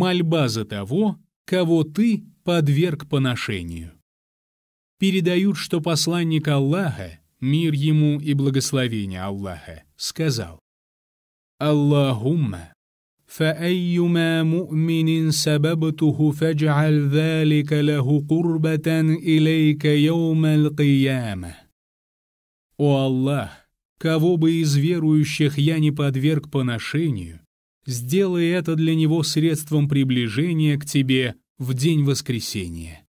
мольба за того, кого ты подверг поношению. Передают, что посланник Аллаха, мир ему и благословение Аллаха, сказал «Аллахумма, فأيما مؤمن سببته فاجعل ذلك له قربة إليك يوم القيامة «О Аллах, кого бы из верующих я не подверг поношению, сделай это для него средством приближения к тебе в день воскресения.